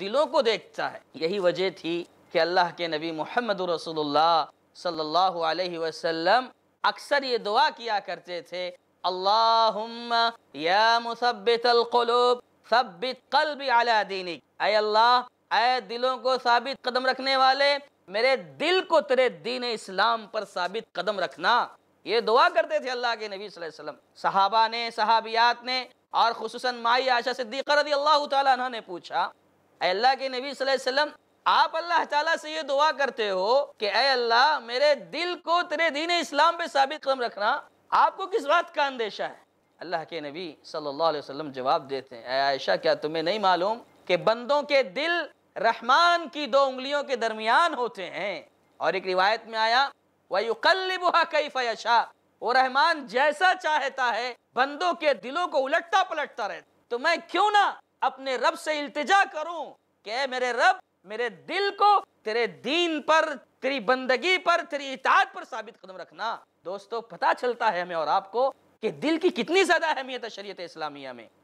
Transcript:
دلوں کو دیکھتا ہے یہی وجہ تھی کہ اللہ کے نبی محمد رسول اللہ صلی اللہ علیہ وسلم اکثر یہ دعا کیا کرتے تھے اللہم یا مثبت القلوب ثبت علی دینک اے اے اللہ دلوں کو ثابت قدم رکھنے والے میرے دل کو تیرے دین اسلام پر ثابت قدم رکھنا یہ دعا کرتے تھے اللہ کے نبی صلی اللہ علیہ وسلم صحابہ نے صحابیات نے اور خصوصاً مائی صدیقہ رضی اللہ تعالیٰ عنہ نے پوچھا اے اللہ کے نبی صلی اللہ علیہ وسلم آپ اللہ تعالیٰ سے یہ دعا کرتے ہو کہ اے اللہ میرے دل کو تیرے اسلام پہ ثابت قدم رکھنا آپ کو کس بات کا اندیشہ ہے اللہ کے نبی صلی اللہ علیہ وسلم جواب دیتے ہیں اے عائشہ کیا تمہیں نہیں معلوم کہ بندوں کے دل رحمان کی دو انگلیوں کے درمیان ہوتے ہیں اور ایک روایت میں آیا وَيُقَلِّبُهَا كَيْفَ يَشَا وہ رحمان جیسا چاہتا ہے بندوں کے دلوں کو الٹتا پلٹتا رہتا تو میں کیوں نہ اپنے رب سے التجا کروں کہ میرے رب میرے دل کو تیرے دین پر تیری بندگی پر تیری اطاعت پر ثابت قدم رکھنا دوستو پتا چلتا ہے ہمیں اور آپ کو کہ دل کی کتنی زیادہ اہمیت ہے شریعت اسلامیہ میں